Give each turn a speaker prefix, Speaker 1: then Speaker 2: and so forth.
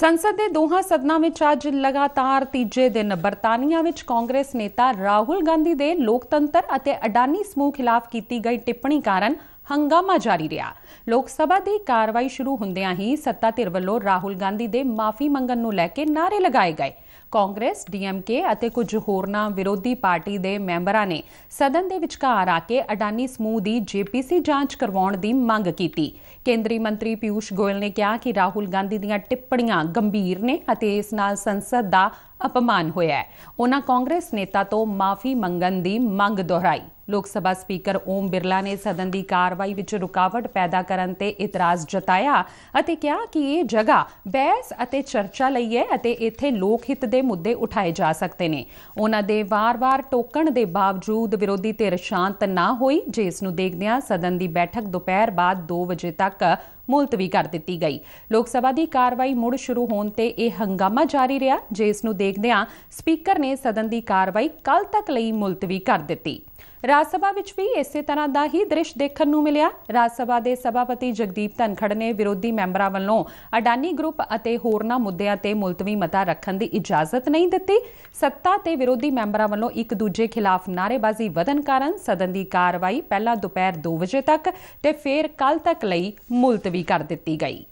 Speaker 1: ਸੰਸਦ ਦੇ ਦੋਹਾਂ ਸਦਨਾਂ ਵਿੱਚ ਅੱਜ ਲਗਾਤਾਰ ਤੀਜੇ ਦਿਨ ਬਰਤਾਨੀਆ ਵਿੱਚ ਕਾਂਗਰਸ ਨੇਤਾ ਰਾਹੁਲ ਗਾਂਧੀ ਦੇ ਲੋਕਤੰਤਰ ਅਤੇ ਅਡਾਨੀ ਸਮੂਹ ਖਿਲਾਫ ਕੀਤੀ ਗਈ ਟਿੱਪਣੀ ਕਾਰਨ ਹੰਗਾਮਾ ਜਾਰੀ ਰਿਹਾ ਲੋਕ ਸਭਾ ਦੀ ਕਾਰਵਾਈ ਸ਼ੁਰੂ ਹੁੰਦਿਆਂ ਹੀ ਸੱਤਾ ਧਿਰ ਵੱਲੋਂ ਰਾਹੁਲ ਗਾਂਧੀ ਦੇ ਮਾਫੀ ਮੰਗਣ ਨੂੰ ਲੈ ਕੇ ਨਾਰੇ ਲਗਾਏ ਗਏ ਕਾਂਗਰਸ ਡੀਐਮਕੇ ਅਤੇ ਕੁਝ ਹੋਰਨਾਂ ਵਿਰੋਧੀ ਪਾਰਟੀ ਦੇ ਮੈਂਬਰਾਂ ਨੇ ਸਦਨ ਦੇ ਵਿਚਕਾਰ ਆ ਕੇ ਅਡਾਨੀ ਸਮੂਹ ਦੀ ਜੀਪੀਸੀ ਜਾਂਚ ਕਰਵਾਉਣ ਦੀ ਮੰਗ ਕੀਤੀ ਕੇਂਦਰੀ ਮੰਤਰੀ ਪਿਊਸ਼ ਗੋਇਲ ਨੇ ਕਿਹਾ ਕਿ ਰਾਹੁਲ ਗਾਂਧੀ ਦੀਆਂ ਟਿੱਪਣੀਆਂ ਗੰਭੀਰ ਨੇ ਅਤੇ ਇਸ ਨਾਲ ਸੰਸਦ ਦਾ ਅਪਮਾਨ ਹੋਇਆ ਹੈ ਉਹਨਾਂ ਕਾਂਗਰਸ ਨੇਤਾ ਤੋਂ ਮਾਫੀ ਮੰਗਣ ਦੀ ਮੰਗ ਦੁਹਰਾਈ ਲੋਕ ਸਭਾ ਸਪੀਕਰ ਓਮ ਬਿਰਲਾ ਨੇ ਸਦਨ ਦੀ ਕਾਰਵਾਈ ਵਿੱਚ ਰੁਕਾਵਟ ਪੈਦਾ ਕਰਨ ਤੇ ਇਤਰਾਜ਼ ਜਤਾਇਆ ਅਤੇ ਕਿਹਾ ਕਿ ਇਹ ਜਗ੍ਹਾ ਬਹਿਸ ਅਤੇ ਚਰਚਾ ਲਈ ਹੈ ਅਤੇ ਇੱਥੇ ਲੋਕ ਹਿੱਤ ਦੇ ਮੁੱਦੇ ਉਠਾਏ ਜਾ ਸਕਦੇ ਨੇ ਉਹਨਾਂ ਦੇ ਵਾਰ-ਵਾਰ ਟੋਕਣ ਦੇ ਬਾਵਜੂਦ ਵਿਰੋਧੀ ਧਿਰ ਸ਼ਾਂਤ ਨਾ ਹੋਈ ਜਿਸ ਨੂੰ ਦੇਖਦਿਆਂ ਸਦਨ ਦੀ ਬੈਠਕ ਦੁਪਹਿਰ ਬਾਅਦ 2 ਵਜੇ ਤੱਕ ਮੁਲਤਵੀ ਕਰ ਦਿੱਤੀ ਗਈ ਲੋਕ ਸਭਾ ਦੀ ਕਾਰਵਾਈ ਮੁੜ ਸ਼ੁਰੂ ਹੋਣ ਤੇ ਇਹ ਹੰਗਾਮਾ ਜਾਰੀ ਰਿਹਾ ਜਿਸ ਨੂੰ ਦੇਖਦਿਆਂ ਸਪੀਕਰ ਨੇ ਸਦਨ ਦੀ ਕਾਰਵਾਈ ਕੱਲ ਤੱਕ ਲਈ ਮੁਲਤਵੀ ਕਰ ਦਿੱਤੀ ਰਾਜ ਸਭਾ ਵਿੱਚ ਵੀ ਇਸੇ ਤਰ੍ਹਾਂ ਦਾ ਹੀ ਦ੍ਰਿਸ਼ ਦੇਖਣ ਨੂੰ ਮਿਲਿਆ ਰਾਜ ਸਭਾ ਦੇ ਸਭਾਪਤੀ ਜਗਦੀਪ ਧਨਖੜ ਨੇ ਵਿਰੋਧੀ ਮੈਂਬਰਾਂ ਵੱਲੋਂ ਅਡਾਨੀ ਗਰੁੱਪ ਅਤੇ ਹੋਰਨਾਂ ਮੁੱਦਿਆਂ ਤੇ ਮੁਲਤਵੀ ਮਤਾ ਰੱਖਣ ਦੀ ਇਜਾਜ਼ਤ ਨਹੀਂ ਦਿੱਤੀ ਸੱਤਾ ਤੇ ਵਿਰੋਧੀ ਮੈਂਬਰਾਂ ਵੱਲੋਂ ਇੱਕ ਦੂਜੇ ਖਿਲਾਫ ਨਾਰੇਬਾਜ਼ੀ ਵਧਨ ਕਾਰਨ ਸਦਨ ਦੀ ਕਾਰਵਾਈ ਪਹਿਲਾਂ ਦੁਪਹਿਰ 2 ਵਜੇ ਤੱਕ ਤੇ ਫਿਰ ਕੱਲ ਤੱਕ ਲਈ ਮੁਲਤਵੀ ਵੀ ਕਰ ਦਿੱਤੀ ਗਈ